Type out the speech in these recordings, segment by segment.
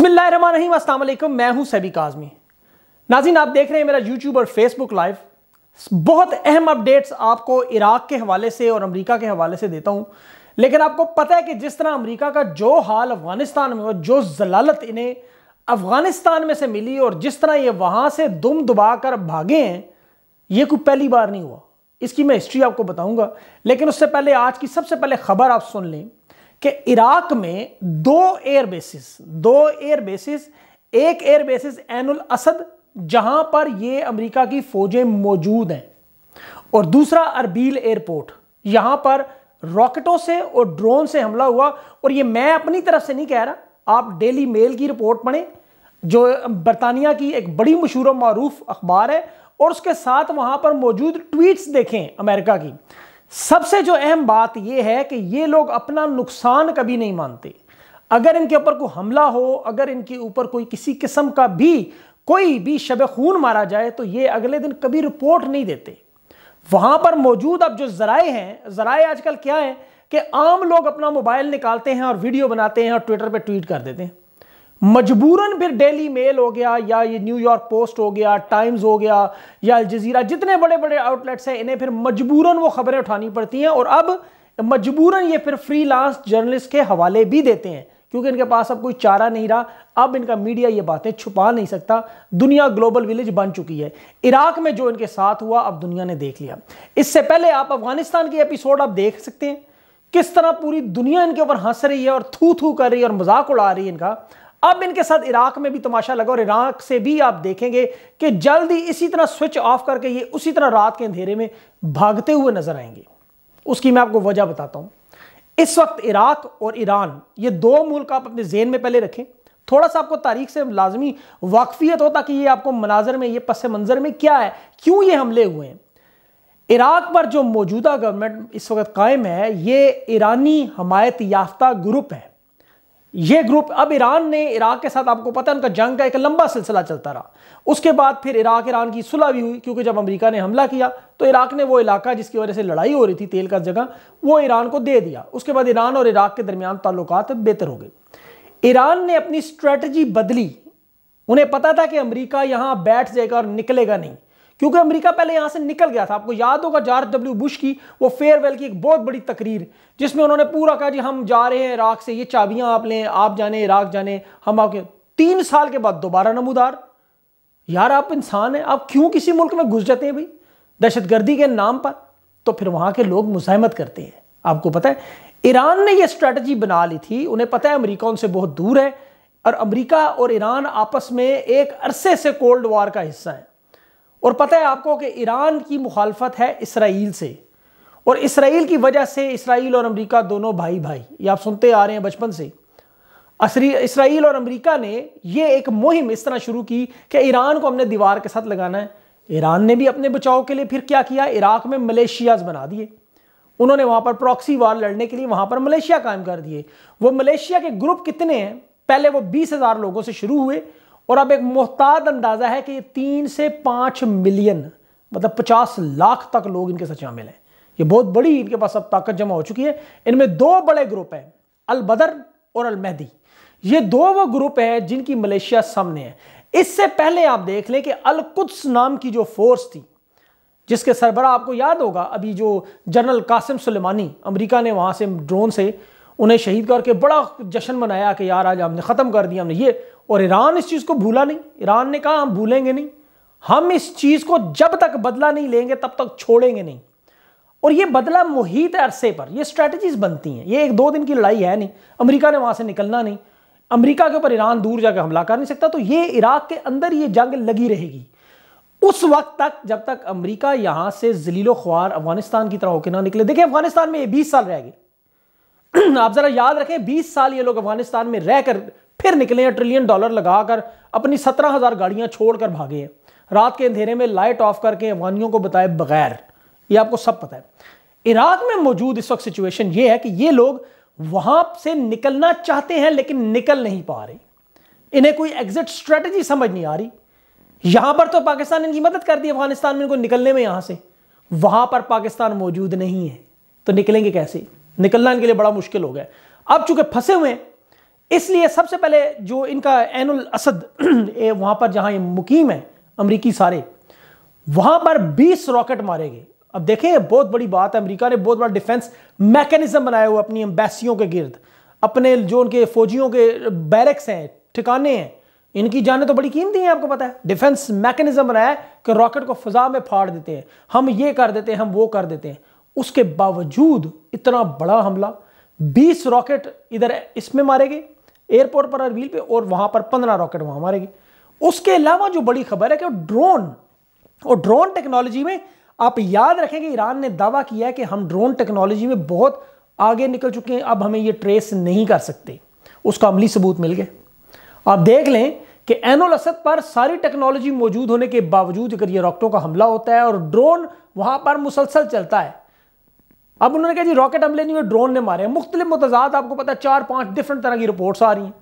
बिस्मिल्लाम असलम मैं हूं सभी काजमी नाजिन आप देख रहे हैं मेरा यूट्यूब और फेसबुक लाइव बहुत अहम अपडेट्स आपको इराक के हवाले से और अमेरिका के हवाले से देता हूं लेकिन आपको पता है कि जिस तरह अमेरिका का जो हाल अफगानिस्तान में और जो जलालत इन्हें अफगानिस्तान में से मिली और जिस तरह ये वहां से दुम दुबा कर भागे हैं ये कोई पहली बार नहीं हुआ इसकी मैं हिस्ट्री आपको बताऊंगा लेकिन उससे पहले आज की सबसे पहले खबर आप सुन लें कि इराक में दो एयर बेसिस दो एयर बेसिस एक एयर बेसिस एनुल असद जहां पर ये अमेरिका की फौजें मौजूद हैं और दूसरा अरबील एयरपोर्ट यहां पर रॉकेटों से और ड्रोन से हमला हुआ और ये मैं अपनी तरफ से नहीं कह रहा आप डेली मेल की रिपोर्ट पढ़ें जो बरतानिया की एक बड़ी मशहूर मरूफ अखबार है और उसके साथ वहां पर मौजूद ट्वीट्स देखें अमेरिका की सबसे जो अहम बात यह है कि ये लोग अपना नुकसान कभी नहीं मानते अगर इनके ऊपर कोई हमला हो अगर इनके ऊपर कोई किसी किस्म का भी कोई भी शब खून मारा जाए तो ये अगले दिन कभी रिपोर्ट नहीं देते वहाँ पर मौजूद अब जो ज़राए हैं ज़राए आजकल क्या है कि आम लोग अपना मोबाइल निकालते हैं और वीडियो बनाते हैं और ट्विटर पर ट्वीट कर देते हैं मजबूरन फिर डेली मेल हो गया या ये न्यूयॉर्क पोस्ट हो गया टाइम्स हो गया या जजीरा जितने बड़े बड़े आउटलेट्स हैं इन्हें फिर मजबूरन वो खबरें उठानी पड़ती हैं और अब मजबूरन ये फिर फ्रीलांस जर्नलिस्ट के हवाले भी देते हैं क्योंकि इनके पास अब कोई चारा नहीं रहा अब इनका मीडिया ये बातें छुपा नहीं सकता दुनिया ग्लोबल विलेज बन चुकी है इराक में जो इनके साथ हुआ अब दुनिया ने देख लिया इससे पहले आप अफगानिस्तान के एपिसोड आप देख सकते हैं किस तरह पूरी दुनिया इनके ऊपर हंस रही है और थू थू कर रही है और मजाक उड़ा रही है इनका अब इनके साथ इराक में भी तमाशा लगा और इराक से भी आप देखेंगे कि जल्द ही इसी तरह स्विच ऑफ करके ये उसी तरह रात के अंधेरे में भागते हुए नजर आएंगे उसकी मैं आपको वजह बताता हूं इस वक्त इराक और ईरान ये दो मुल्क आप अपने जेन में पहले रखें थोड़ा सा आपको तारीख से लाजमी वाकफियत हो ताकि ये आपको मनाजर में ये पस मंजर में क्या है क्यों ये हमले हुए हैं इराक पर जो मौजूदा गवर्नमेंट इस वक्त कायम है ये ईरानी हमायत याफ्ता ग्रुप है ये ग्रुप अब ईरान ने इराक के साथ आपको पता है उनका जंग का एक लंबा सिलसिला चलता रहा उसके बाद फिर इराक ईरान की सुलह भी हुई क्योंकि जब अमेरिका ने हमला किया तो इराक ने वो इलाका जिसकी वजह से लड़ाई हो रही थी तेल का जगह वो ईरान को दे दिया उसके बाद ईरान और इराक के दरमियान ताल्लुक बेहतर हो गए ईरान ने अपनी स्ट्रेटजी बदली उन्हें पता था कि अमरीका यहां बैठ जाएगा और निकलेगा नहीं क्योंकि अमेरिका पहले यहां से निकल गया था आपको याद होगा जॉर्ज डब्ल्यू बुश की वो फेयरवेल की एक बहुत बड़ी तकरीर जिसमें उन्होंने पूरा कहा जी हम जा रहे हैं इराक से ये चाबियां आप लें आप जाने इराक जाने हम आपके तीन साल के बाद दोबारा नमूदार यार आप इंसान हैं आप क्यों किसी मुल्क में घुस जाते हैं भाई दहशतगर्दी के नाम पर तो फिर वहां के लोग मुजाहमत करते हैं आपको पता है ईरान ने यह स्ट्रेटजी बना ली थी उन्हें पता है अमरीका उनसे बहुत दूर है और अमरीका और ईरान आपस में एक अरसे से कोल्ड वॉर का हिस्सा है और पता है आपको कि ईरान की मुखालफत है इसराइल से और इसराइल की वजह से इसराइल और अमेरिका दोनों भाई भाई ये आप सुनते आ रहे हैं बचपन से असरी इसराइल और अमेरिका ने ये एक मुहिम इस तरह शुरू की कि ईरान को हमने दीवार के साथ लगाना है ईरान ने भी अपने बचाव के लिए फिर क्या किया इराक में मलेशियाज बना दिए उन्होंने वहां पर प्रॉक्सी वार लड़ने के लिए वहां पर मलेशिया कायम कर दिए वो मलेशिया के ग्रुप कितने हैं पहले वो बीस हज़ार लोगों से शुरू हुए और अब एक मोहताद अंदाज़ा है कि तीन से पाँच मिलियन मतलब पचास लाख तक लोग इनके साथ शामिल हैं ये बहुत बड़ी इनके पास अब ताकत जमा हो चुकी है इनमें दो बड़े ग्रुप हैं अल बदर और अल मेहदी ये दो वो ग्रुप हैं जिनकी मलेशिया सामने है इससे पहले आप देख लें कि अल कुद्स नाम की जो फोर्स थी जिसके सरबरा आपको याद होगा अभी जो जनरल कासिम सुलेमानी अमेरिका ने वहाँ से ड्रोन से उन्हें शहीद करके बड़ा जश्न मनाया कि यार आज हमने ख़त्म कर दिया हमने ये और ईरान इस चीज़ को भूला नहीं ईरान ने कहा हम भूलेंगे नहीं हम इस चीज़ को जब तक बदला नहीं लेंगे तब तक छोड़ेंगे नहीं और ये बदला मुहित अरसे पर ये स्ट्रैटेजीज बनती हैं ये एक दो दिन की लड़ाई है नहीं अमेरिका ने वहाँ से निकलना नहीं अमेरिका के ऊपर ईरान दूर जाकर हमला कर नहीं सकता तो ये इराक के अंदर ये जंग लगी रहेगी उस वक्त तक जब तक अमेरिका यहां से जलीलो ख्वार अफगानिस्तान की तरह होकर ना निकले देखिए अफगानिस्तान में ये बीस साल रह गए आप जरा याद रखें बीस साल ये लोग अफगानिस्तान में रहकर फिर निकले हैं ट्रिलियन डॉलर लगाकर अपनी सत्रह हजार गाड़ियां छोड़कर भागे हैं रात के अंधेरे में लाइट ऑफ करके अफगानियों को बताए बगैर ये आपको सब पता है इराक में मौजूद इस वक्त सिचुएशन ये है कि ये लोग वहां से निकलना चाहते हैं लेकिन निकल नहीं पा रहे इन्हें कोई एग्जिट स्ट्रेटजी समझ नहीं आ रही यहां पर तो पाकिस्तान इनकी मदद कर दी अफगानिस्तान में इनको निकलने में यहां से वहां पर पाकिस्तान मौजूद नहीं है तो निकलेंगे कैसे निकलना इनके लिए बड़ा मुश्किल हो गया अब चूंकि फंसे हुए हैं इसलिए सबसे पहले जो इनका एनुल असद वहां पर जहां ये मुकीम है अमरीकी सारे वहां पर 20 रॉकेट मारे गए अब देखें बहुत बड़ी बात है अमेरिका ने बहुत बड़ा डिफेंस मैकेनिज्म बनाया हुआ अपनी एम्बेसियों के गिर्द अपने जो उनके फौजियों के बैरक्स हैं ठिकाने हैं इनकी जाने तो बड़ी कीमती हैं आपको पता है डिफेंस मैकेनिज्म बनाया है कि रॉकेट को फजा में फाड़ देते हैं हम ये कर देते हैं हम वो कर देते हैं उसके बावजूद इतना बड़ा हमला 20 रॉकेट इधर इसमें मारे गए एयरपोर्ट पर अरवील पे और वहां पर पंद्रह रॉकेट वहां मारेगी उसके अलावा जो बड़ी खबर है कि ड्रोन और ड्रोन टेक्नोलॉजी में आप याद रखें कि ईरान ने दावा किया है कि हम ड्रोन टेक्नोलॉजी में बहुत आगे निकल चुके हैं अब हमें ये ट्रेस नहीं कर सकते उसका अमली सबूत मिल गया आप देख लें कि एनोल असद पर सारी टेक्नोलॉजी मौजूद होने के बावजूद अगर ये रॉकेटों का हमला होता है और ड्रोन वहां पर मुसलसल चलता है अब उन्होंने कहा जी रॉकेट हमले नहीं हुए ड्रोन ने मारे मुख्तलिफ मतजाद आपको पता है चार पाँच डिफरेंट तरह की रिपोर्ट्स आ रही हैं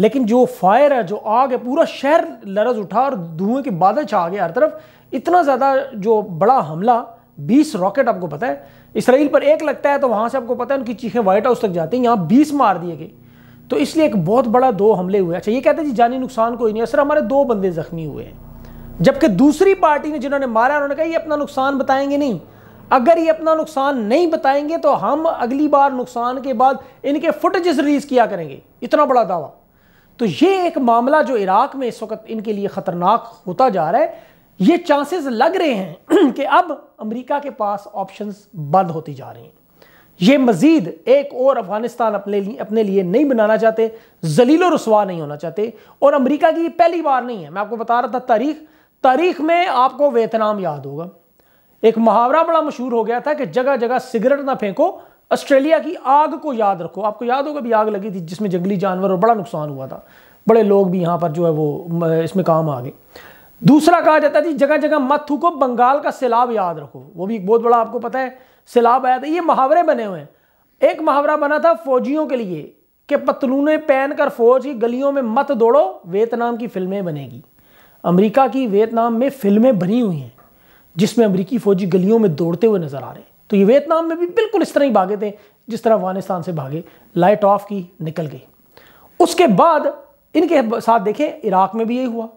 लेकिन जो फायर है जो आग है पूरा शहर लरज उठा और धुएं के बादल छा गए हर तरफ इतना ज़्यादा जो बड़ा हमला बीस रॉकेट आपको पता है इसराइल पर एक लगता है तो वहाँ से आपको पता है उनकी चीखें वाइट हाउस तक जाती हैं यहाँ बीस मार दिए गए तो इसलिए एक बहुत बड़ा दो हमले हुए अच्छा ये कहते हैं जी जानी नुकसान कोई नहीं असर हमारे दो बंदे जख्मी हुए हैं जबकि दूसरी पार्टी ने जिन्होंने मारा उन्होंने कहा ये अपना नुकसान बताएंगे नहीं अगर ये अपना नुकसान नहीं बताएंगे तो हम अगली बार नुकसान के बाद इनके फुटेजेस रिलीज किया करेंगे इतना बड़ा दावा तो ये एक मामला जो इराक में इस वक्त इनके लिए ख़तरनाक होता जा रहा है ये चांसेस लग रहे हैं कि अब अमेरिका के पास ऑप्शंस बंद होती जा रही हैं ये मजीद एक और अफगानिस्तान अपने लिए अपने लिए नहीं बनाना चाहते जलील रसवा नहीं होना चाहते और अमरीका की पहली बार नहीं है मैं आपको बता रहा था तारीख तारीख में आपको वेतनाम याद होगा एक मुहावरा बड़ा मशहूर हो गया था कि जगह जगह सिगरेट ना फेंको ऑस्ट्रेलिया की आग को याद रखो आपको याद होगा भी आग लगी थी जिसमें जंगली जानवर और बड़ा नुकसान हुआ था बड़े लोग भी यहाँ पर जो है वो इसमें काम आ गए दूसरा कहा जाता है जगह जगह मत थूको बंगाल का सैलाब याद रखो वो भी एक बहुत बड़ा आपको पता है सैलाब आया था ये मुहावरे बने हुए हैं एक मुहावरा बना था फौजियों के लिए कि पतलूने पहन कर फौज की गलियों में मत दौड़ो वियतनाम की फिल्में बनेगी अमेरिका की वियतनाम में फिल्में बनी हुई हैं जिसमें अमरीकी फौजी गलियों में दौड़ते हुए नजर आ रहे हैं तो ये वियतनाम में भी बिल्कुल इस तरह ही भागे थे जिस तरह अफगानिस्तान से भागे लाइट ऑफ की निकल गई उसके बाद इनके साथ देखें इराक में भी यही हुआ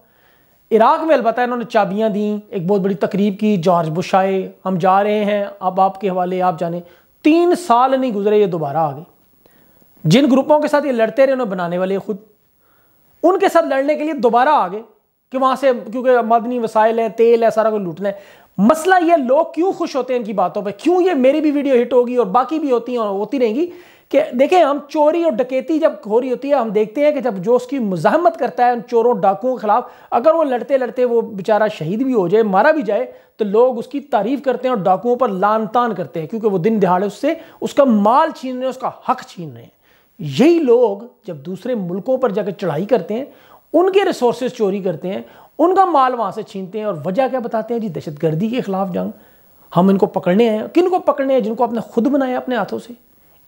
इराक में अलबत्त इन्होंने चाबियां दी एक बहुत बड़ी तकरीब की जॉर्ज बुश आए हम जा रहे हैं अब आपके हवाले आप जाने तीन साल नहीं गुजरे ये दोबारा आ गए जिन ग्रुपों के साथ ये लड़ते रहे उन्हें बनाने वाले खुद उनके साथ लड़ने के लिए दोबारा आ गए कि वहाँ से क्योंकि मदनी वसाइल है तेल है सारा कुछ लूटना है मसला ये लोग क्यों खुश होते हैं इनकी बातों पे क्यों ये मेरी भी वीडियो हिट होगी और बाकी भी होती हैं और होती रहेंगी कि देखें हम चोरी और डकैती जब हो रही होती है हम देखते हैं कि जब जो उसकी मुजाहमत करता है उन चोरों डाकुओं के खिलाफ अगर वो लड़ते लड़ते वो बेचारा शहीद भी हो जाए मारा भी जाए तो लोग उसकी तारीफ करते हैं और डाकुओं पर लान तान करते हैं क्योंकि वो दिन दिहाड़े उससे उसका माल छीन रहे हैं उसका हक छीन रहे हैं यही लोग जब दूसरे मुल्कों पर जाकर चढ़ाई करते हैं उनके रिसोर्स चोरी करते हैं उनका माल वहां से छीनते हैं और वजह क्या बताते हैं जी दहशतगर्दी के खिलाफ जंग हम इनको पकड़ने हैं किन को पकड़ने हैं जिनको आपने खुद बनाया अपने हाथों से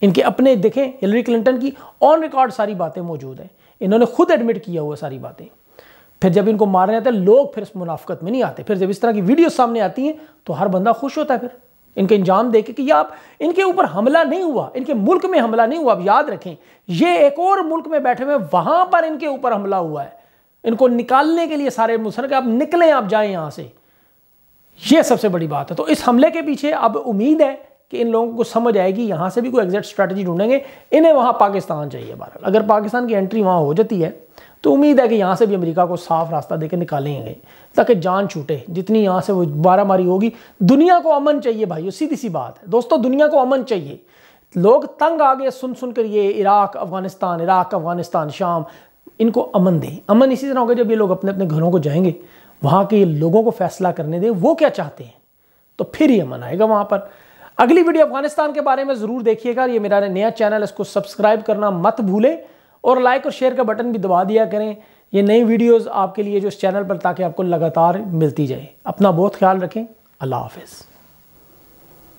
इनके अपने देखें हिलरी क्लिंटन की ऑन रिकॉर्ड सारी बातें मौजूद हैं इन्होंने खुद एडमिट किया हुआ सारी बातें फिर जब इनको मारने आते हैं लोग फिर इस मुनाफ्त में नहीं आते फिर जब इस तरह की वीडियो सामने आती हैं तो हर बंदा खुश होता है फिर इनके इंजाम दे के कि आप इनके ऊपर हमला नहीं हुआ इनके मुल्क में हमला नहीं हुआ आप याद रखें ये एक और मुल्क में बैठे हुए वहां पर इनके ऊपर हमला हुआ है इनको निकालने के लिए सारे मुसर के आप निकलें आप जाएं यहां से यह सबसे बड़ी बात है तो इस हमले के पीछे अब उम्मीद है कि इन लोगों को समझ आएगी यहां से भी कोई एग्जैक्ट स्ट्रैटेजी ढूंढेंगे इन्हें वहां पाकिस्तान चाहिए बहरहाल अगर पाकिस्तान की एंट्री वहां हो जाती है तो उम्मीद है कि यहां से भी अमेरिका को साफ रास्ता देकर निकालेंगे ताकि जान छूटे जितनी यहां से वो मारी होगी दुनिया को अमन चाहिए भाई सीधी सी बात है दोस्तों दुनिया को अमन चाहिए लोग तंग आ गए सुन सुन कर ये इराक अफगानिस्तान इराक अफगानिस्तान शाम इनको अमन दें अमन इसी तरह होगा जब ये लोग अपने अपने घरों को जाएंगे वहाँ के लोगों को फैसला करने दें वो क्या चाहते हैं तो फिर ही अमन आएगा वहाँ पर अगली वीडियो अफगानिस्तान के बारे में ज़रूर देखिएगा ये मेरा नया चैनल इसको सब्सक्राइब करना मत भूलें और लाइक और शेयर का बटन भी दबा दिया करें ये नई वीडियोज आपके लिए जो इस चैनल पर ताकि आपको लगातार मिलती जाए अपना बहुत ख्याल रखें अल्लाह हाफिज़